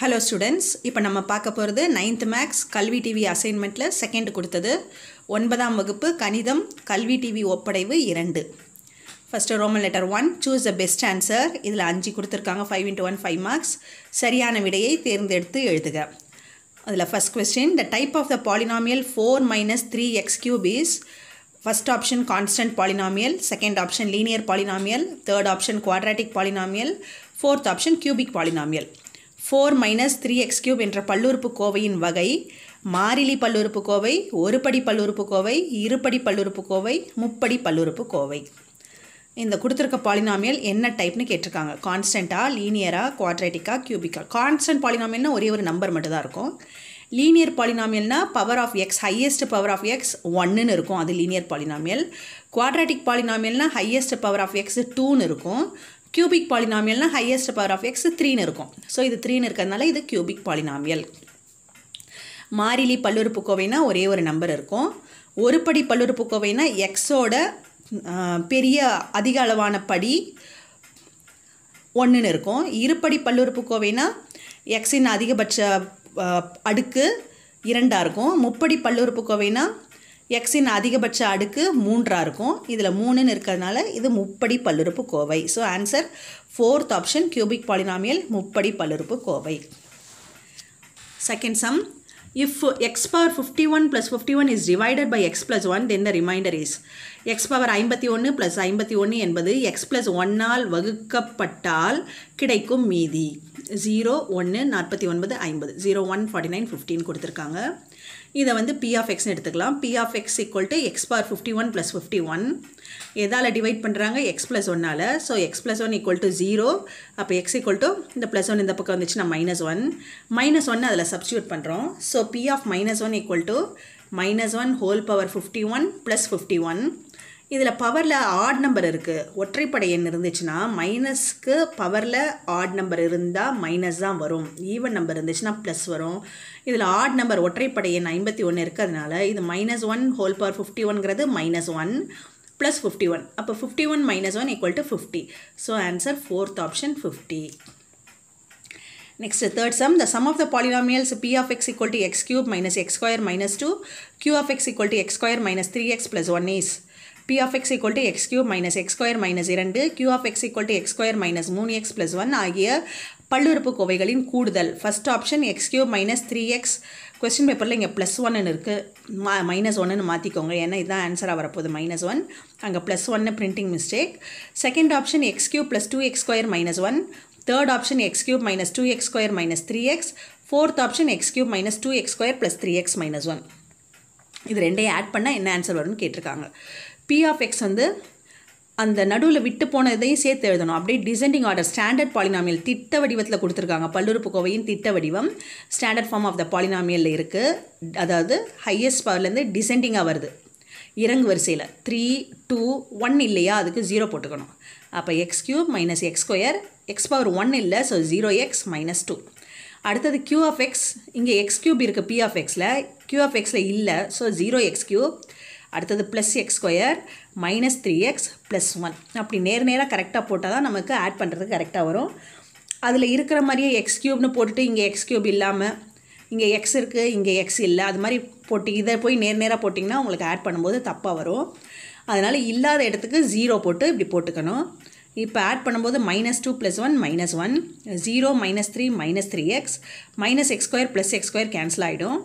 Hello students இப்போ நம்ம பார்க்க போகிறது நைன்த் மேக்ஸ் கல்வி டிவி அசைன்மெண்ட்டில் செகண்ட் கொடுத்தது ஒன்பதாம் வகுப்பு கணிதம் கல்வி டிவி ஒப்படைவு இரண்டு first Roman letter one choose the best answer இதில் அஞ்சு கொடுத்துருக்காங்க five into one five marks சரியான விடையை தேர்ந்தெடுத்து எழுதுக அதில் first question the type of the polynomial four minus three X cube is first option constant polynomial second option linear polynomial third option quadratic polynomial fourth option cubic polynomial four minus three X cube என்ற பல்லுறுப்பு கோவையின் வகை மாறிலி பல்லுறுப்பு கோவை ஒருபடி பல்லுறுப்பு கோவை இருபடி பல்லுறுப்பு கோவை முப்படி பல்லுறுப்பு கோவை இந்த கொடுத்துருக்க பாலினாமியல் என்ன டைப்னு கேட்டிருக்காங்க கான்ஸ்டண்ட்டாக லீனியரா குவாட்ரேட்டிக்கா கியூபிக்கா கான்ஸ்டன்ட் பாலினாமியல்னால் ஒரே ஒரு நம்பர் மட்டும்தான் இருக்கும் லீனியர் பாலினாமியல்னால் power of X highest power of X ஒன்னுன்னு இருக்கும் அது லீனியர் பாலினாமியல் குவாட்ராட்டிக் பாலினாமியல்னால் ஹையஸ்ட் பவர் ஆஃப் எக்ஸ் டூன்னு இருக்கும் கியூபிக் பாலினாமியல்னால் ஹையஸ்ட் பவர் ஆஃப் எக்ஸ் த்ரீன்னு இருக்கும் ஸோ இது த்ரீன்னு இருக்கிறதுனால இது கியூபிக் பாலினாமியல் மாறிலி பல்லுறுப்புக்கோவைனா ஒரே ஒரு நம்பர் இருக்கும் ஒருபடி பல்லுறுப்புக்கோவைனா எக்ஸோட பெரிய அதிக அளவான படி ஒன்றுன்னு இருக்கும் இருபடி பல்லுறுப்புக்கோவைனா எக்ஸின் அதிகபட்ச அடுக்கு இரண்டாக இருக்கும் முப்படி பல்லுறுப்புக்கோவைனா எக்ஸின் அதிகபட்ச அடுக்கு மூன்றாக இருக்கும் இதில் மூணுன்னு இருக்கிறதுனால இது முப்படி பல்லுறுப்பு கோவை so answer fourth option cubic polynomial முப்படி பல்லுறுப்பு கோவை second sum if X one plus fifty one is divided by X plus one then the remainder is X power ஐம்பத்தி ஒன்று ப்ளஸ் ஐம்பத்தி ஒன்று என்பது எக்ஸ் ப்ளஸ் ஒன்னால் வகுக்கப்பட்டால் கிடைக்கும் மீதி ஜீரோ ஒன்று நாற்பத்தி ஒன்பது ஐம்பது ஜீரோ ஒன் ஃபார்ட்டி நைன் ஃபிஃப்டின் கொடுத்துருக்காங்க இதை வந்து பி ஆஃப் எக்ஸ்னு எடுத்துக்கலாம் P of X equal to X power fifty one plus fifty one எதால் டிவைட் பண்ணுறாங்க எக்ஸ் ப்ளஸ் ஒன்னால் so X plus one equal to zero அப்போ எக்ஸ் ஈக்குவல் டு இந்த ப்ளஸ் ஒன் இந்த பக்கம் வந்துச்சுன்னா மைனஸ் ஒன் மைனஸ் ஒன் அதில் substitute பண்ணுறோம் so B of minus one equal to minus one whole power fifty one plus fifty one இதில் பவரில் add number இருக்குது ஒற்றைப்படை எண் இருந்துச்சுன்னா மைனஸ்க்கு பவரில் ஆட் நம்பர் இருந்தால் மைனஸ் தான் வரும் ஈவன் நம்பர் இருந்துச்சுன்னா ப்ளஸ் வரும் இதில் ஆட் நம்பர் ஒற்றைப்படை எண் ஐம்பத்தி ஒன்று இருக்கிறதுனால இது minus one whole power fifty ஒன்கிறது minus one plus fifty one அப்போ fifty one minus one equal to fifty so answer fourth option fifty third sum the sum of the பாலினாமியல்ஸ் P of X x to X cube minus X square minus two Q of X x to X square minus three X plus one is P of X equal to X cube minus X square minus இரண்டு Q of X equal to X square minus மூணு X plus one ஆகிய பல்லுறுப்பு கோவைகளின் கூடுதல் first option X cube minus three X question பேப்பரில் இங்கே plus ஒன்னு இருக்குது மா மைனஸ் ஒன்றுன்னு மாற்றிக்கோங்க ஏன்னா இதுதான் ஆன்சராக வரப்போகுது மைனஸ் ஒன் அங்கே ப்ளஸ் ஒன்னு printing mistake second option X cube plus two x square minus one third option X cube minus two x square minus three x fourth option X cube minus two x square plus three x minus one இது ரெண்டையும் add பண்ணால் என்ன answer வரும்னு கேட்டிருக்காங்க B of X வந்து அந்த நடுவில் விட்டு போனதையும் சேர்த்து எழுதணும் அப்படியே டிசைண்டிங் ஆர்டர் ஸ்டாண்டர்ட் பாலினாமியல் திட்ட வடிவத்தில் கொடுத்துருக்காங்க கோவையின் திட்ட வடிவம் ஸ்டாண்டர்ட் ஃபார்ம் ஆஃப் த பாலினாமியலில் இருக்குது அதாவது ஹையஸ்ட் பவர்லேருந்து டிசெண்டிங்காக வருது இறங்கு வரிசையில் த்ரீ டூ ஒன் இல்லையா அதுக்கு ஜீரோ போட்டுக்கணும் அப்போ x cube minus X square x power one இல்லை so zero x minus two அடுத்தது க்யூ ஆஃப் எக்ஸ் இங்கே எக்ஸ் கியூப் இருக்குது பி ஆஃப் எக்ஸில் க்யூ ஆஃப் எக்ஸில் இல்லை ஸோ ஜீரோ எக்ஸ் கியூப் அடுத்தது plus x square minus three X plus one அப்படி நேர் நேராக கரெக்டாக போட்டால் தான் நமக்கு ஆட் பண்ணுறதுக்கு கரெக்டாக வரும் அதில் இருக்கிற மாதிரியே எக்ஸ் க்யூப்னு போட்டுட்டு இங்கே எக்ஸ் க்யூப் இல்லாமல் இங்கே எக்ஸ் இருக்குது இங்கே எக்ஸ் இல்லை அது மாதிரி போட்டு இதை போய் நேர் நேராக போட்டிங்கன்னா உங்களுக்கு ஆட் பண்ணும்போது தப்பாக வரும் அதனால் இல்லாத இடத்துக்கு ஜீரோ போட்டு இப்படி போட்டுக்கணும் இப்போ ஆட் பண்ணும்போது minus two plus one minus one zero minus three minus three x minus X square plus x square cancel ஆகிடும்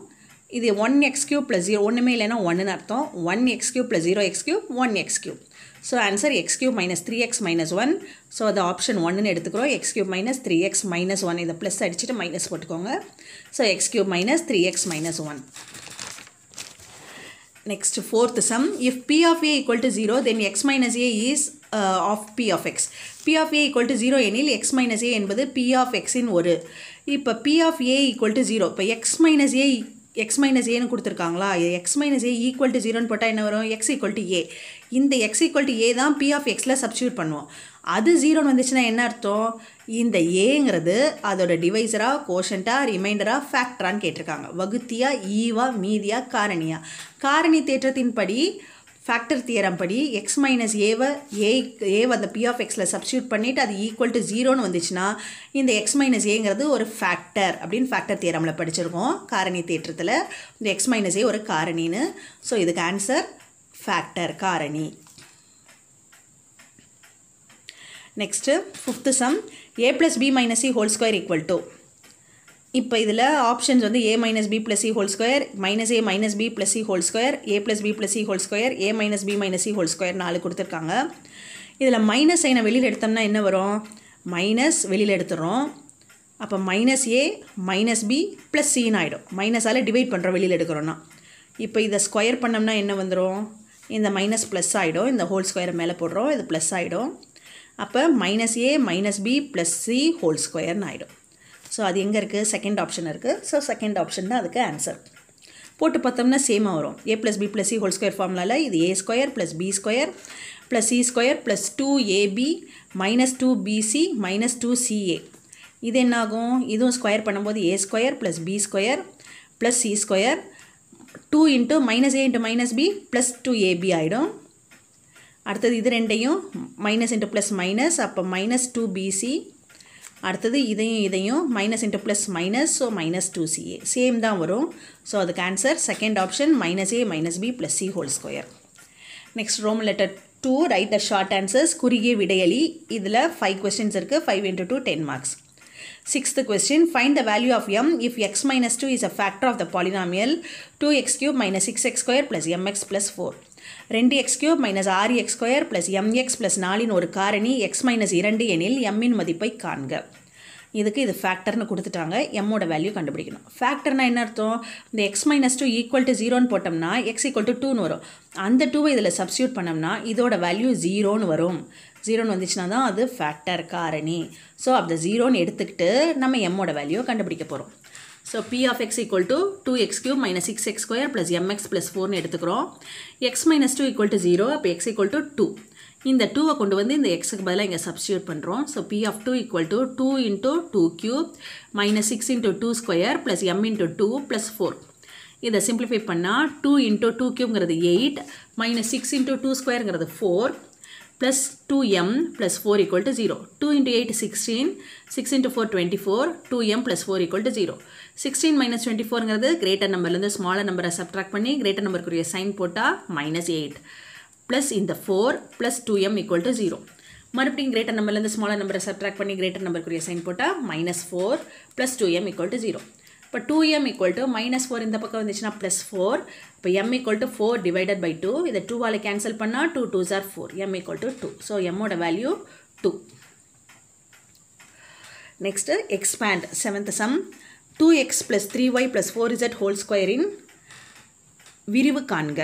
இது one x cube plus zero ஒன்றுமே இல்லைன்னா ஒன்றுன்னு அர்த்தம் one x cube plus zero x cube one x cube so answer x cube minus three x minus one so அது option ஒன்றுன்னு எடுத்துக்கிறோம் x cube minus three x minus one இதை plus அடிச்சுட்டு minus போட்டுக்கோங்க so x cube minus three x minus one next fourth sum if p of a equal to zero then x minus a is of p of x p of a equal to zero எனில் x minus a என்பது p of எக்ஸின் இன் ஒரு இப்போ p of a equal to zero இப்போ x minus a x minus ஏன்னு கொடுத்துருக்காங்களா x minus a equal to ஜீரோன்னு போட்டால் என்ன வரும் எக்ஸ் ஈக்குவல் டு ஏ இந்த எக்ஸ் ஈக்குவல் டு ஏ தான் பி ஆஃப் எக்ஸில் சப்ஸ்டியூட் பண்ணுவோம் அது ஜீரோன்னு வந்துச்சுன்னா என்ன அர்த்தம் இந்த ஏங்கிறது அதோட டிவைசராக கோஷண்ட்டாக ரிமைண்டராக ஃபேக்டரான்னு கேட்டிருக்காங்க வகுத்தியாக ஈவா மீதியாக காரணியாக காரணி தேற்றத்தின்படி ஃபேக்டர் தியரம் படி எக்ஸ் மைனஸ் ஏவை ஏ ஏ அந்த பி ஆஃப் எக்ஸில் சப்ஸ்டியூட் பண்ணிவிட்டு அது ஈக்குவல் டு ஜீரோன்னு வந்துச்சுன்னா இந்த எக்ஸ் மைனஸ் ஏங்கிறது ஒரு ஃபேக்டர் அப்படின்னு ஃபேக்டர் தியரமில் படிச்சிருக்கோம் காரணி தேற்றத்தில் இந்த எக்ஸ் மைனஸ் ஏ ஒரு காரணின்னு ஸோ இதுக்கு ஆன்சர் ஃபேக்டர் காரணி next fifth sum a plus b minus c whole square equal to இப்போ இதில் ஆப்ஷன்ஸ் வந்து a minus b plus c whole square minus a minus b plus c whole square a plus b plus c whole square a minus b minus c whole square நாலு கொடுத்துருக்காங்க இதில் minus சைனை வெளியில் எடுத்தோம்னா என்ன வரும் minus வெளியில் எடுத்துடுறோம் அப்போ minus a minus b plus சின்னு ஆகிடும் மைனஸால் டிவைட் பண்ணுறோம் வெளியில் எடுக்கிறோன்னா இப்போ இதை ஸ்கொயர் பண்ணோம்னா என்ன வந்துடும் இந்த மைனஸ் ப்ளஸ் ஆகிடும் இந்த ஹோல் ஸ்கொயர் மேலே போடுறோம் இது ப்ளஸ் ஆகிடும் அப்போ minus a minus b plus c whole ஸ்கொயர்னு ஆகிடும் ஸோ அது எங்கே இருக்குது செகண்ட் ஆப்ஷன் இருக்குது ஸோ செகண்ட் ஆப்ஷன் தான் அதுக்கு ஆன்சர் போட்டு பார்த்தோம்னா சேமாக வரும் a plus b plus c whole square ஃபார்முலாவில் இது a square plus b square plus c square plus two ab minus two bc minus two ca இது என்னாகும் இதுவும் ஸ்கொயர் பண்ணும்போது a square plus b square plus c square two into minus a into minus b plus two ab ஆகிடும் அடுத்தது இது ரெண்டையும் minus into plus minus அப்போ minus two bc அடுத்தது இதையும் இதையும் minus into plus minus so minus two ca same தான் வரும் ஸோ அதுக்கு answer second option minus a minus b plus c whole square next Rome letter two write the short answers குறுகிய விடையலி இதில் five questions இருக்குது five into two ten marks Sixth question, find the value of m if x minus 2 is a factor of the polynomial 2x minus six x square plus mx plus four ரெண்டு x cube minus ஆறு x square plus mx plus நாலின் ஒரு காரணி X minus இரண்டு எனில் எம்மின் மதிப்பை காண்க இதுக்கு இது ஃபேக்டர்னு கொடுத்துட்டாங்க எம்மோட வேல்யூ கண்டுபிடிக்கணும் ஃபேக்டர்னா என்ன அர்த்தம் இந்த x minus two equal to ஜீரோன்னு போட்டோம்னா எக்ஸ் ஈக்குவல் டு டூன்னு வரும் அந்த டூவை இதில் சப்ஸ்டியூட் பண்ணோம்னா இதோட வேல்யூ ஜீரோன்னு வரும் ஜீரோன்னு வந்துச்சுன்னா தான் அது ஃபேக்டர் காரணி ஸோ அந்த ஜீரோன்னு எடுத்துக்கிட்டு நம்ம எம்மோட வேல்யூவை கண்டுபிடிக்க போகிறோம் so P of x equal to two cube minus minus six plus mx plus mx plus ஃபோர்னு எடுத்துக்கிறோம் x minus two to 0, zero x equal to 2. Two இந்த டூவை கொண்டு வந்து இந்த எக்ஸுக்கு பதிலாக இங்கே சப்ஸ்டியூட் பண்ணுறோம் so B of two equal to two into two cube minus six into two square plus m into two plus four இதை 2 பண்ணால் two cube two 8, eight minus six 2 two ஸ்கொயருங்கிறது four plus 2m plus 4 equal to 0. 2 into 8 is 16, 6 into 4 24, 2m plus 4 equal to 0. 16 minus 24 ங்கிறது greater number numberலந்து smaller number subtract பண்ணி greater number குரிய sign போட்டா minus 8 plus இந்த 4 plus 2m equal to 0. மறுபடியும் greater number numberலந்து smaller number subtract பண்ணி greater number குரிய sign போட்டா minus 4 plus 2m equal to 0. இப்போ two m equal to minus four இந்த பக்கம் வந்துச்சுன்னா ப்ளஸ் ஃபோர் இப்போ m equal to four divided by two இதை டூவால் கேன்சல் பண்ணால் two two sir four m equal to two so எம்மோட value two next expand seventh sum two x plus three y plus four z whole ஸ்கொயரின் விரிவு காண்க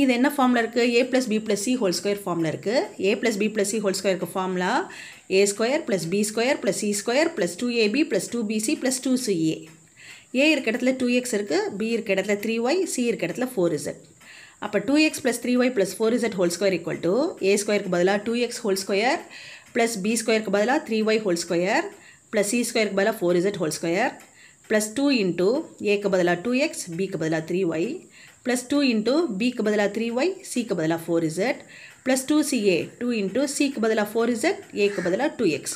இது என்ன formula இருக்கு a + b + c whole square formula இருக்கு a + b + c whole square க்கு formula a² + b² + c² + 2ab + 2bc + 2ca ar கடையில 2x இருக்கு br கடையில 3y cr கடையில 4z அப்ப 2x + 3y + 4z² = a² க்கு बदला 2x² + b² க்கு बदला 3y² + c² க்கு बदला 4z² ப்ளஸ் டூ இன்ட்டு ஏக்கு பதிலாக டூ எக்ஸ் பிக்கு பதிலாக three y plus two into பிக்கு பதிலாக த்ரீ ஒய் சிக்கு பதிலாக four z plus two ca two into சிக்கு பதிலாக ஃபோர் இசட் ஏக்கு பதிலாக டூ எக்ஸ்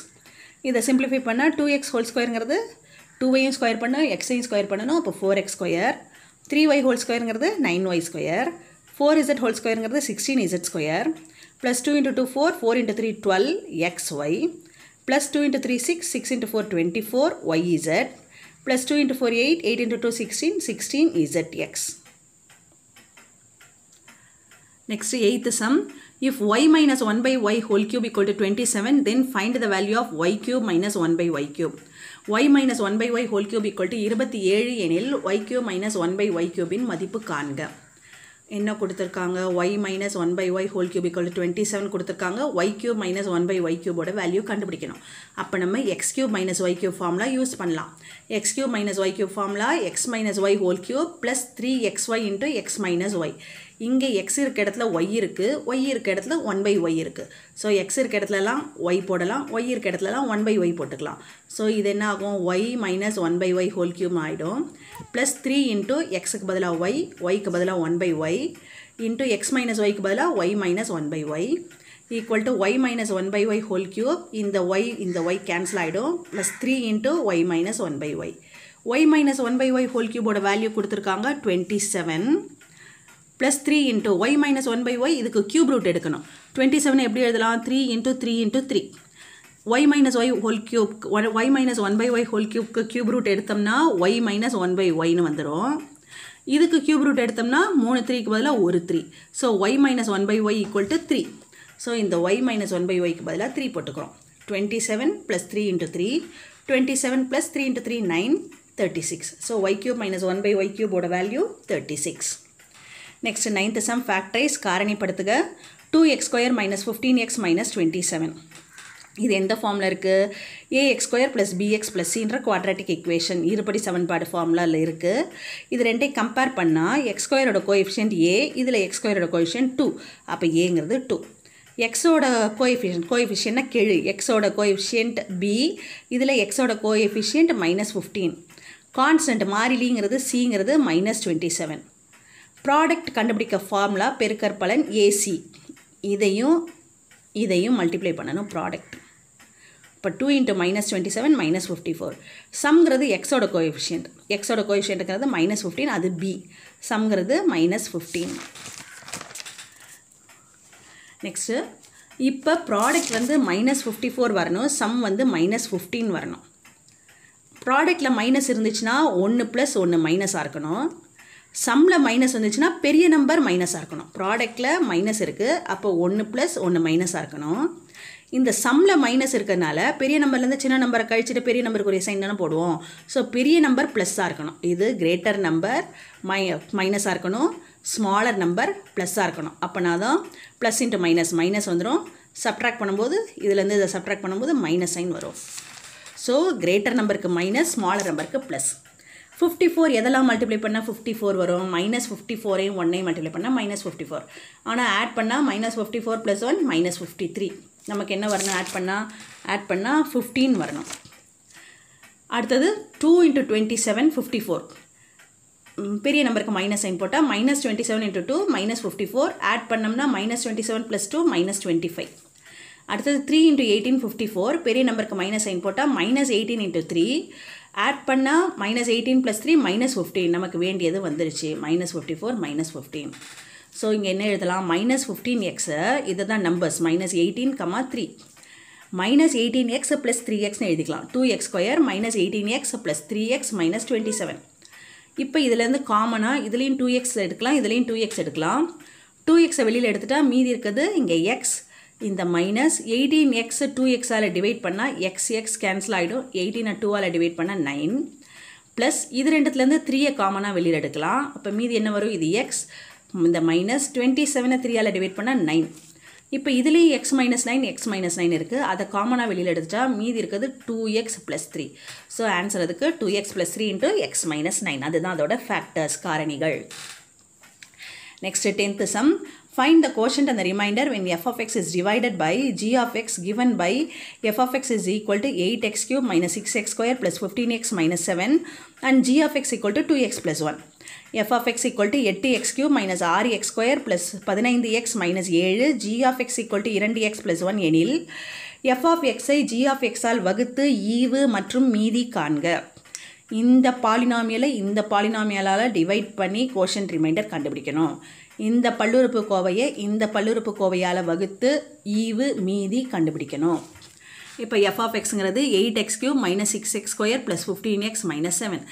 இதை சிம்பிளிஃபை பண்ணால் டூ எக்ஸ் ஹோல் ஸ்கொயருங்கிறது டூவையும் ஸ்கொயர் பண்ண எக்ஸையும் ஸ்கொயர் பண்ணணும் அப்போ four x square three y whole ஸ்கொயருங்கிறது nine y square four z whole ஸ்கொயருங்கிறது sixteen z square plus two into two four four into three twelve X y plus two into three six six into four twenty four y z plus 2 into 4, 8, 8 into 2, 16, 16 is at x. Next, eighth sum. If y minus 1 by y whole cube equal to 27, then find the value of y cube minus 1 by y cube. y minus 1 by y whole cube equal to 27 y cube minus 1 by y cube in Madhipu காண்க. என்ன கொடுத்துருக்காங்க y minus one by y whole cube equal twenty seven கொடுத்துருக்காங்க y cube minus one by y கியூபோட value கண்டுபிடிக்கணும் அப்போ நம்ம x cube minus y cube ஃபார்ம்லாம் use பண்ணலாம் x cube minus y cube formula x minus y whole cube plus three x y into x minus y இங்கே x இருக்க இடத்துல y இருக்குது ஒய் இருக்க இடத்துல ஒன் பை ஒய் இருக்குது so x இருக்க இடத்துலலாம் ஒய் போடலாம் ஒய் இருக்க இடத்துலலாம் ஒன் பை ஒய் போட்டுக்கலாம் ஸோ இது என்ன ஆகும் y minus one by y whole cube ஆகிடும் ப்ளஸ் த்ரீ இன்ட்டு எக்ஸுக்கு பதிலாக ஒய் ஒய்க்கு பதிலாக one by y into x minus ஒய்க்கு பதிலாக y minus one by y equal to y minus one by y whole cube இந்த y இந்த y cancel ஆகிடும் plus three into y minus one by y y minus one by y whole க்யூபோட value கொடுத்துருக்காங்க twenty seven plus three into y minus one by y இதுக்கு cube root எடுக்கணும் twenty seven எப்படி எழுதலாம் three into three into three y minus y whole cube one y minus one by y whole கியூப்க்கு cube root எடுத்தோம்னா y minus one by ஒய்னு வந்துடும் இதுக்கு cube root எடுத்தோம்னா மூணு த்ரீக்கு பதிலாக ஒரு three so y minus one by y equal to three so இந்த ஒய் மைனஸ் ஒன் பை ஒய்க்கு பதிலாக த்ரீ போட்டுக்கிறோம் twenty seven plus three into three twenty seven plus three into three nine thirty six so y cube minus one by y கியூபோட value thirty six next ninth sum factorise காரணிப்படுத்துக two x square minus fifteen x minus twenty seven இது எந்த ஃபார்மில் இருக்குது a x square plus bx plus சின்ற quadratic equation இருபடி சமன்பாடு ஃபார்முலாவில் இருக்குது இது ரெண்டையும் கம்பேர் பண்ணால் எக்ஸ் ஸ்கொயரோட கோஎஃபிஷியன்ட் ஏ இதில் எக்ஸ் ஸ்கொயரோட கோஎஃபிஷியன்ட் டூ அப்போ ஏங்கிறது டூ எக்ஸோட கோஎஃபிஷியன்ட் கோஎஃபிஷியன்னா கெழு எக்ஸோட கோஎஃபிஷியன்ட் பி இதில் எக்ஸோட கோஎஃபிஷியன்ட் மைனஸ் ஃபிஃப்டீன் கான்ஸ்டன்ட் மாறிலிங்கிறது சிங்கிறது மைனஸ் டுவெண்ட்டி செவன் ப்ராடக்ட் கண்டுபிடிக்க ஃபார்முலா பெருக்கற்பலன் ஏசி இதையும் இதையும் மல்டிப்ளை பண்ணணும் ப்ராடக்ட் இப்போ two into minus twenty seven minus fifty four சம்ங்கிறது எக்ஸோட கோஎஃபிஷியன்ட் எக்ஸோட கோஎஃபிஷியன்ட்டுங்கிறது மைனஸ் ஃபிஃப்டீன் அது பி சம்ங்கிறது மைனஸ் ஃபிஃப்டீன் நெக்ஸ்ட்டு இப்போ ப்ராடக்ட் வந்து மைனஸ் ஃபிஃப்டி ஃபோர் வரணும் சம் வந்து மைனஸ் ஃபிஃப்டீன் வரணும் ப்ராடக்ட்டில் மைனஸ் இருந்துச்சுன்னா ஒன்று ப்ளஸ் ஒன்று மைனஸாக இருக்கணும் சம்மில் மைனஸ் வந்துச்சுன்னா பெரிய நம்பர் மைனஸாக இருக்கணும் ப்ராடக்ட்டில் மைனஸ் இருக்குது அப்போ ஒன்று ப்ளஸ் ஒன்று மைனஸாக இருக்கணும் இந்த சம்மில் மைனஸ் இருக்கிறதுனால பெரிய நம்பர்லேருந்து சின்ன நம்பரை கழிச்சிட்டு பெரிய நம்பருக்குரிய சைன் தானே போடுவோம் ஸோ பெரிய நம்பர் ப்ளஸ்ஸாக இருக்கணும் இது கிரேட்டர் நம்பர் மை மைனஸாக இருக்கணும் ஸ்மாலர் நம்பர் ப்ளஸ்ஸாக இருக்கணும் அப்போனா தான் ப்ளஸ் இன்ட்டு மைனஸ் மைனஸ் வந்துடும் சப்ட்ராக்ட் பண்ணும்போது இதுலேருந்து இதை சப்ட்ராக்ட் பண்ணும்போது மைனஸ் சைன் வரும் ஸோ கிரேட்டர் நம்பருக்கு மைனஸ் ஸ்மாலர் நம்பருக்கு ப்ளஸ் ஃபிஃப்டி ஃபோர் எதெல்லாம் மல்டிப்ளை பண்ணால் ஃபிஃப்டி ஃபோர் வரும் மைனஸ் ஃபிஃப்டி ஃபோரையும் ஒன்னையும் மல்டிப்ளை பண்ணால் மைனஸ் ஃபிஃப்டி ஃபோர் ஆனால் ஆட் பண்ணால் minus fifty four plus one minus fifty three நமக்கு என்ன வரணும் ஆட் பண்ணால் ஆட் பண்ணால் ஃபிஃப்டீன் வரணும் அடுத்தது two into twenty seven fifty four பெரிய நம்பருக்கு மைனஸ் சைன் போட்டால் minus twenty seven into two minus fifty four add பண்ணோம்னா minus twenty seven plus two minus twenty five அடுத்தது three into eighteen fifty four பெரிய நம்பருக்கு minus sign போட்டால் minus eighteen into three add பண்ணால் minus eighteen plus three minus fifteen நமக்கு வேண்டியது வந்துருச்சு minus fifty four minus fifteen so இங்கே என்ன எழுதலாம் மைனஸ் ஃபிஃப்டீன் எக்ஸு இதை தான் numbers minus eighteen comma three minus eighteen x plus three எக்ஸ்னு எழுதிக்கலாம் two x square minus eighteen x plus three x minus twenty seven இப்போ இதுலேருந்து காமனாக இதுலேயும் டூ எக்ஸ் எடுக்கலாம் இதுலேயும் டூ எக்ஸ் எடுக்கலாம் டூ எக்ஸை வெளியில் எடுத்துட்டால் மீதி இருக்கிறது இங்கே எக்ஸ் இந்த மைனஸ் எயிட்டீன் எக்ஸ் டூ எக்ஸால் டிவைட் பண்ணால் எக்ஸ் எக்ஸ் கேன்சல் ஆகிடும் எயிட்டீனை டூவால் டிவைட் பண்ணால் நைன் ப்ளஸ் இது ரெண்டுத்துலேருந்து த்ரீயை காமனாக வெளியில் எடுக்கலாம் அப்போ மீதி என்ன வரும் இது எக்ஸ் இந்த மைனஸ் டுவெண்ட்டி செவனை த்ரீயால் டிவைட் பண்ணால் நைன் இப்போ இதுலேயும் x minus nine x minus nine இருக்குது அதை காமனாக வெளியில் எடுத்துட்டா மீதி இருக்கிறது two x plus three so answer அதுக்கு two x plus three into x minus nine அதுதான் அதோட ஃபேக்டர்ஸ் காரணிகள் next tenth sum find the quotient and remainder when f of x is divided by g of x given by f of x is equal to eight x cube minus six x square plus fifteen x minus seven and g of X equal to two x plus one f of X equal to எட்டு x cube minus ஆறு x square plus பதினைந்து x minus ஏழு g of X equal to இரண்டு x plus one எனில் f of எக்ஸை g of எக்ஸால் வகுத்து ஈவு மற்றும் மீதி காண்க இந்த பாலினாமியலை இந்த பாலினாமியலால் டிவைட் பண்ணி கோஷன் ரிமைண்டர் கண்டுபிடிக்கணும் இந்த பல்லுறுப்பு கோவையை இந்த பல்லுறுப்பு கோவையால் வகுத்து ஈவு மீதி கண்டுபிடிக்கணும் இப்போ எஃப் ஆஃப் எக்ஸுங்கிறது eight x cube minus six x square plus fifteen x minus seven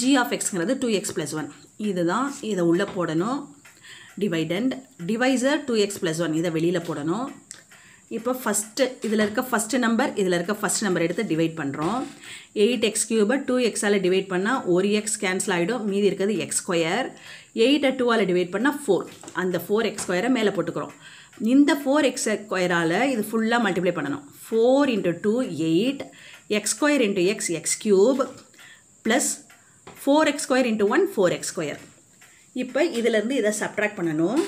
g of எக்ஸுங்கிறது டூ எக்ஸ் ப்ளஸ் ஒன் இதுதான் இதை உள்ளே போடணும் dividend divisor two x plus one இதை வெளியில் போடணும் இப்போ ஃபஸ்ட்டு இதில் இருக்க ஃபஸ்ட்டு நம்பர் இதில் இருக்க ஃபஸ்ட் நம்பர் எடுத்து டிவைட் பண்ணுறோம் எயிட் எக்ஸ் கியூபை டூ எக்ஸால் டிவைட் பண்ணால் ஒரு எக்ஸ் கேன்சல் ஆகிடும் மீதி இருக்கிறது எக்ஸ் ஸ்கொயர் எயிட்டை டூவால் டிவைட் பண்ணால் ஃபோர் அந்த ஃபோர் எக்ஸ் ஸ்கொயரை மேலே போட்டுக்கிறோம் இந்த ஃபோர் எக்ஸ் ஸ்கொயரால் இது ஃபுல்லாக மல்டிப்ளை பண்ணணும் two eight x square x x x x, plus four x square into one four x square இப்போ இதிலேருந்து இதை சப்ட்ராக்ட் பண்ணணும்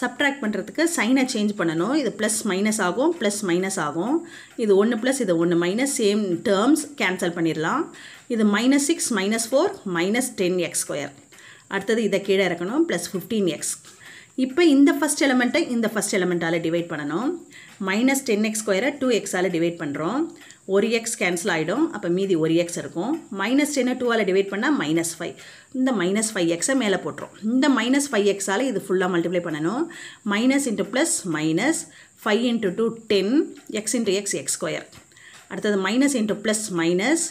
சப்ட்ராக்ட் பண்ணுறதுக்கு சைனை சேஞ்ச் பண்ணணும் இது ப்ளஸ் மைனஸ் ஆகும் ப்ளஸ் மைனஸ் ஆகும் இது ஒன்று ப்ளஸ் இது ஒன்று மைனஸ் சேம் டேர்ம்ஸ் கேன்சல் பண்ணிடலாம் இது minus six minus four minus ten x square அடுத்தது இதை கீழே இறக்கணும் ப்ளஸ் ஃபிஃப்டீன் எக்ஸ் இப்போ இந்த ஃபஸ்ட் எலமெண்ட்டை இந்த ஃபஸ்ட் எலமெண்ட்டால் டிவைட் பண்ணணும் மைனஸ் டென் எக்ஸ் ஸ்கொயரை டூ எக்ஸால் டிவைட் பண்ணுறோம் ஒரு எக்ஸ் கேன்சல் ஆகிடும் அப்போ மீதி ஒரு எக்ஸ் இருக்கும் மைனஸ் டென்னை டூவால் டிவைட் பண்ணால் மைனஸ் ஃபைவ் இந்த மைனஸ் ஃபைவ் எக்ஸை மேலே போட்டுரும் இந்த மைனஸ் ஃபைவ் எக்ஸால் இது ஃபுல்லாக மல்டிப்ளை பண்ணணும் minus into plus minus five into two ten x into x x square அடுத்தது minus into plus minus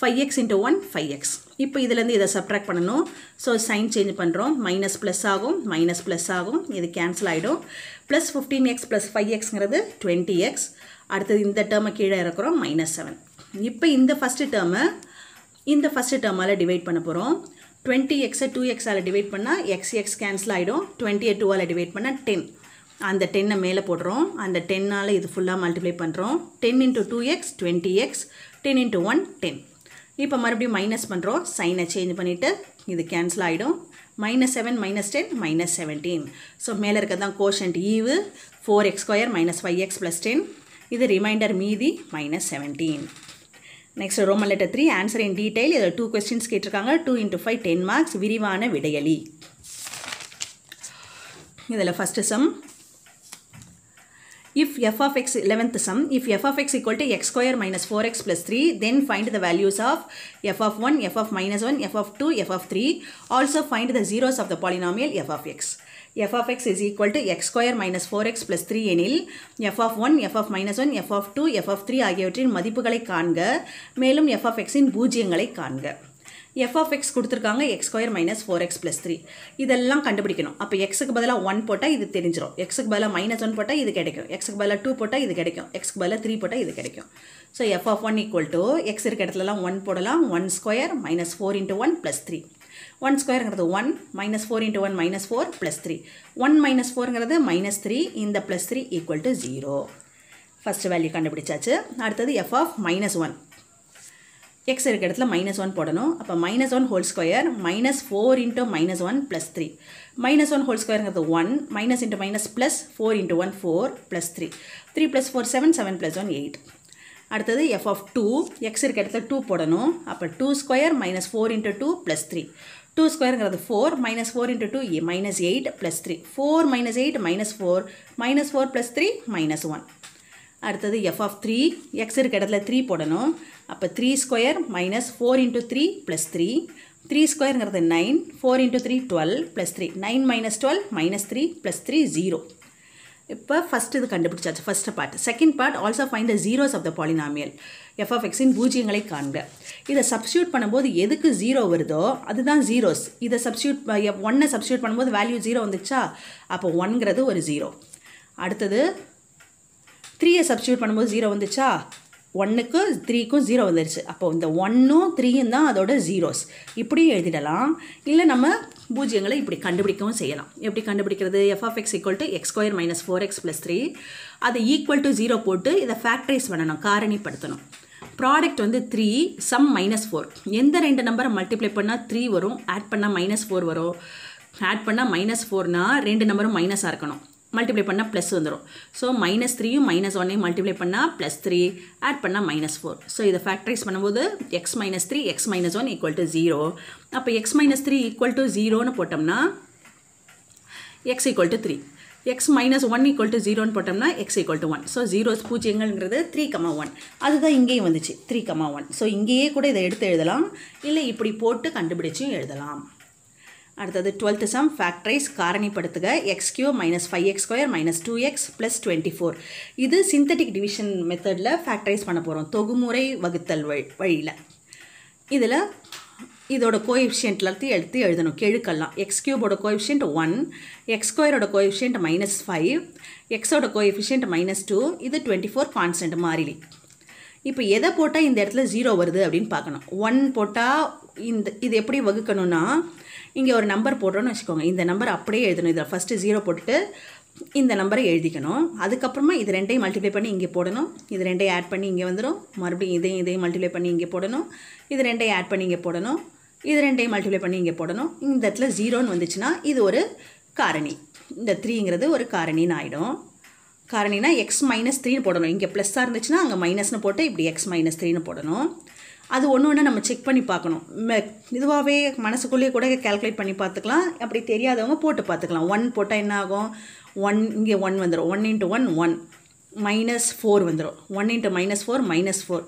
five x into one five x இப்போ இதுலேருந்து இதை சப்ராக்ட் பண்ணணும் ஸோ சைன் சேஞ்ச் பண்ணுறோம் மைனஸ் ப்ளஸ் ஆகும் மைனஸ் ப்ளஸ் ஆகும் இது cancel ஆகிடும் plus fifteen x plus five எக்ஸ்ங்கிறது டுவெண்ட்டி எக்ஸ் அடுத்தது இந்த டேர்மை கீழே இருக்கிறோம் மைனஸ் செவன் இப்போ இந்த ஃபஸ்ட்டு டேர்மை இந்த ஃபஸ்ட்டு டேர்மால் டிவைட் பண்ண போகிறோம் டுவெண்ட்டி எக்ஸை டூ எக்ஸால் டிவைட் பண்ணால் எக்ஸ் எக்ஸ் கேன்சல் ஆகிடும் டுவெண்ட்டியை டூவால் டிவைட் பண்ணால் டென் அந்த டென்னை மேலே போடுறோம் அந்த டென்னால் இது ஃபுல்லாக மல்டிப்ளை பண்ணுறோம் ten into two x twenty x ten into one ten இப்போ மறுபடியும் மைனஸ் பண்ணுறோம் சைனை சேஞ்ச் பண்ணிவிட்டு இது கேன்சல் ஆகிடும் minus seven minus ten minus seventeen so மேலே இருக்க தான் கோஷன்ட் ஈவு four x square minus five x plus ten இது ரிமைண்டர் மீதி minus seventeen next Roman letter three answer in detail இதில் டூ கொஸ்டின்ஸ் கேட்டிருக்காங்க two into five ten marks விரிவான விடையலி இதில் first sum if f of x, 11th sum, if f of x equal to x square minus 4x plus 3, then find the values of f of 1, f of minus 1, f of 2, f of 3. Also find the zeros of the polynomial f of x. f of x is equal to x square minus 4x plus 3 எனில் f of 1, f of minus 1, f of 2, f of 3 ஆகியவற்றின் மதிப்புகளை காண்க மேலும் f of x இன் பூஜ்ஜியங்களை காண்க f of x கொடுத்துருக்காங்க x square minus four x plus three இதெல்லாம் கண்டுபிடிக்கணும் அப்போ எக்ஸுக்கு பதிலாக ஒன் போட்டால் இது தெரிஞ்சிடும் எக்ஸுக்கு பதிலாக மைனஸ் ஒன் போட்டால் இது கிடைக்கும் எக்ஸுக்கு பதிலாக டூ போட்டால் இது கிடைக்கும் எக்ஸுக்கு பதிலாக த்ரீ போட்டால் இது கிடைக்கும் so f of one equal to x இருக்க இடத்துலலாம் ஒன் போடலாம் one square minus four into one plus three one ஸ்கொயருங்கிறது one minus four into one minus four plus three one minus ஃபோருங்கிறது மைனஸ் த்ரீ இந்த plus three equal to zero first value கண்டுபிடிச்சாச்சு அடுத்தது f of minus one x இருக்க இடத்துல minus one போடணும் அப்போ minus one whole square minus four into minus one plus three minus one whole ஸ்கொயருங்கிறது one minus into minus plus four into one four plus three three plus four seven seven plus one eight அடுத்தது f of two x இருக்க இடத்துல two போடணும் அப்போ two square minus four into two plus three two ஸ்கொயருங்கிறது four minus four into two minus eight plus three four minus eight minus four minus four plus three minus one அடுத்தது f of three x இருக்க இடத்துல three போடணும் அப்போ three square minus four into three plus three three ஸ்கொயருங்கிறது nine four into three twelve plus three nine minus twelve minus three plus three zero இப்போ first இது கண்டுபிடிச்சாச்சு first part second part also find the zeros of the polynomial f of எக்ஸின் பூஜ்ஜியங்களை காண்க இதை substitute பண்ணும்போது எதுக்கு ஜீரோ வருதோ அதுதான் ஜீரோஸ் இதை சப்ஸ்டியூட் ஒன்னை சப்ஸ்டியூட் பண்ணும்போது வேல்யூ ஜீரோ வந்துச்சா அப்போ ஒன்ங்கிறது ஒரு ஜீரோ அடுத்தது த்ரீயை சப்ஸ்டியூட் பண்ணும்போது ஜீரோ வந்துச்சா ஒன்றுக்கும் த்ரீக்கும் ஜீரோ வந்துருச்சு அப்போ இந்த ஒன்றும் த்ரீயும் தான் அதோட ஜீரோஸ் இப்படியும் எழுதிடலாம் இல்லை நம்ம பூஜ்ஜியங்களை இப்படி கண்டுபிடிக்கவும் செய்யலாம் எப்படி கண்டுபிடிக்கிறது f of x equal to X square minus four x plus three அதை ஈக்குவல் டு ஜீரோ போட்டு இதை ஃபேக்டரைஸ் பண்ணணும் காரணிப்படுத்தணும் ப்ராடக்ட் வந்து த்ரீ சம் மைனஸ் ஃபோர் எந்த ரெண்டு நம்பரை மல்டிப்ளை பண்ணால் த்ரீ வரும் ஆட் பண்ணால் மைனஸ் ஃபோர் வரும் ஆட் பண்ணால் மைனஸ் ஃபோர்னால் ரெண்டு நம்பரும் மைனஸாக இருக்கணும் மல்டிப்ளை பண்ணால் ப்ளஸ் வந்துடும் ஸோ மைனஸ் த்ரீயும் மைனஸ் ஒன்னையும் மல்டிப்ளை பண்ணால் ப்ளஸ் த்ரீ ஆட் பண்ணால் மைனஸ் ஃபோர் ஸோ இதை ஃபேக்டரைஸ் பண்ணும்போது X minus three x minus one equal to zero அப்போ x minus three equal to ஜீரோன்னு போட்டோம்னா x equal to three x minus one equal to ஜீரோன்னு போட்டோம்னா x equal to one so zeros பூஜ்ஜியங்கள்ங்கிறது three comma one அதுதான் இங்கேயும் வந்துச்சு three comma one so இங்கேயே கூட இதை எடுத்து எழுதலாம் இல்லை இப்படி போட்டு கண்டுபிடிச்சும் எழுதலாம் அடுத்தது டுவெல்த்து சம் ஃபேக்ட்ரைஸ் காரணிப்படுத்துக x cube minus five x square minus two x plus twenty four இது சிந்தட்டிக் டிவிஷன் மெத்தடில் ஃபேக்ட்ரைஸ் பண்ண போகிறோம் தொகுமுறை வகுத்தல் வழி வழியில் இதில் இதோட கோஎஃபிஷியன்ட்லேருந்து எடுத்து எழுதணும் கெழுக்கெல்லாம் எக்ஸ் கியூபோட கோஎஃபிஷியன்ட் ஒன் எக்ஸ் ஸ்கொயரோட கோஎஃபிஷியன்ட் மைனஸ் ஃபைவ் எக்ஸோட கோஎஃபிஷியன்ட் மைனஸ் டூ இது டுவெண்ட்டி ஃபோர் கான்ஸ்டன்ட் மாறிலி இப்போ எதை போட்டால் இந்த இடத்துல ஜீரோ வருது அப்படின்னு பார்க்கணும் ஒன் போட்டால் இந்த இது எப்படி வகுக்கணும்னா இங்கே ஒரு நம்பர் போடுறோன்னு வச்சுக்கோங்க இந்த நம்பர் அப்படியே எழுதணும் இதில் ஃபஸ்ட்டு ஜீரோ போட்டுட்டு இந்த நம்பரை எழுதிக்கணும் அதுக்கப்புறமா இது ரெண்டையும் மல்டிப்ளை பண்ணி இங்கே போடணும் இது ரெண்டையும் ஆட் பண்ணி இங்கே வந்துடும் மறுபடியும் இதையும் இதையும் மல்டிப்ளை பண்ணி இங்கே போடணும் இது ரெண்டையும் ஆட் பண்ணி இங்கே போடணும் இது ரெண்டையும் மல்டிப்ளை பண்ணி இங்கே போடணும் இந்த இடத்துல ஜீரோன்னு வந்துச்சுன்னா இது ஒரு காரணி இந்த த்ரீங்கிறது ஒரு காரணின்னு ஆகிடும் காரணினா எக்ஸ் மைனஸ் த்ரீன்னு போடணும் இங்கே ப்ளஸ்ஸாக இருந்துச்சுன்னா அங்கே மைனஸ்னு போட்டு இப்படி எக்ஸ் மைனஸ் த்ரீன்னு போடணும் அது ஒன்று ஒன்று நம்ம செக் பண்ணி பார்க்கணும் இதுவாகவே மனசுக்குள்ளேயே கூட கேல்குலேட் பண்ணி பார்த்துக்கலாம் அப்படி தெரியாதவங்க போட்டு பார்த்துக்கலாம் ஒன் போட்டால் என்ன ஆகும் ஒன் இங்கே ஒன் வந்துடும் one into one one minus four வந்துடும் one into minus four minus four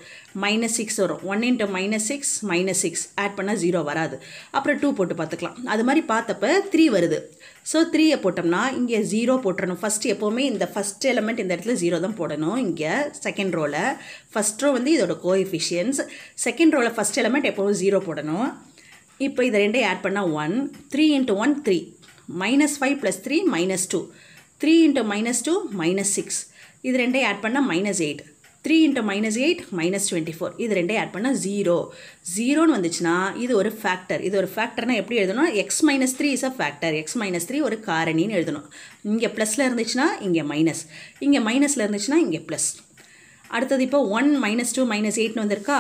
minus six வரும் one into minus six minus six add பண்ணால் ஜீரோ வராது அப்புறம் டூ போட்டு பார்த்துக்கலாம் அது மாதிரி பார்த்தப்ப த்ரீ வருது ஸோ த்ரீயை போட்டோம்னா இங்கே ஜீரோ போட்டுறணும் ஃபஸ்ட்டு எப்போவுமே இந்த ஃபஸ்ட் எலமெண்ட் இந்த இடத்துல ஜீரோ தான் போடணும் இங்கே செகண்ட் ரோவில் ஃபஸ்ட் ரோ வந்து இதோட கோஎஃபிஷியன்ஸ் செகண்ட் ரோவில் ஃபஸ்ட் எலமெண்ட் எப்போவும் ஜீரோ போடணும் இப்போ இதை ரெண்டையும் ஆட் பண்ணால் one three into one three minus five plus three minus two three into minus two minus six இது ரெண்டே ஆட் பண்ணால் minus eight three into minus eight minus twenty four இது ரெண்டே ஆட் பண்ணால் ஜீரோ ஜீரோன்னு வந்துச்சுன்னா இது ஒரு ஃபேக்டர் இது ஒரு ஃபேக்டர்னால் எப்படி எழுதணும் x minus three is a factor x minus three ஒரு காரணின்னு எழுதணும் இங்கே ப்ளஸில் இருந்துச்சுன்னா இங்கே மைனஸ் இங்கே மைனஸில் இருந்துச்சுன்னா இங்கே ப்ளஸ் அடுத்தது இப்போ ஒன் மைனஸ் டூ மைனஸ் எயிட்னு வந்திருக்கா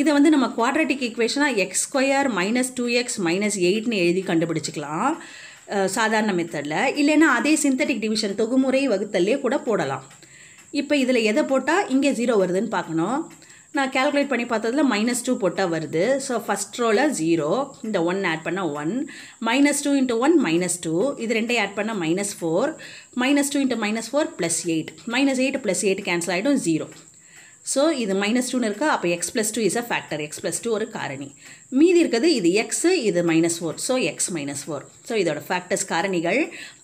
இதை வந்து நம்ம குவாட்ரட்டிக் ஈக்குவேஷனாக x square minus two x minus எயிட்னு எழுதி கண்டுபிடிச்சிக்கலாம் சாதாரண மெத்தடில் இல்லைன்னா அதே சிந்தட்டிக் டிவிஷன் தொகுமுறை வகுத்தல்லே கூட போடலாம் இப்போ இதில் எதை போட்டால் இங்கே ஜீரோ வருதுன்னு பார்க்கணும் நான் கேல்குலேட் பண்ணி பார்த்ததில் மைனஸ் டூ போட்டால் வருது ஸோ ஃபஸ்ட் ரோவில் ஜீரோ இந்த ஒன் ஆட் பண்ணால் one minus two into one minus two இது ரெண்டையும் ஆட் பண்ணால் minus four minus two into minus four plus eight minus eight plus eight cancel ஆகிடும் ஜீரோ ஸோ இது மைனஸ் டூன்னு இருக்கா அப்போ x plus two is a factor x plus two ஒரு காரணி மீதி இருக்கிறது இது எக்ஸ் இது minus four so x minus four so இதோட ஃபேக்டர்ஸ் காரணிகள்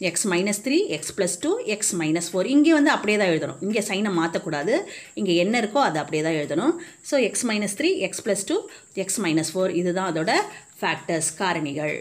x minus three X plus two x minus four இங்கே வந்து அப்படியே தான் எழுதணும் இங்கே சைனை மாற்றக்கூடாது இங்கே என்ன இருக்கோ அதை அப்படியே தான் எழுதணும் so x minus three X plus two x minus four இதுதான் அதோட ஃபேக்டர்ஸ் காரணிகள்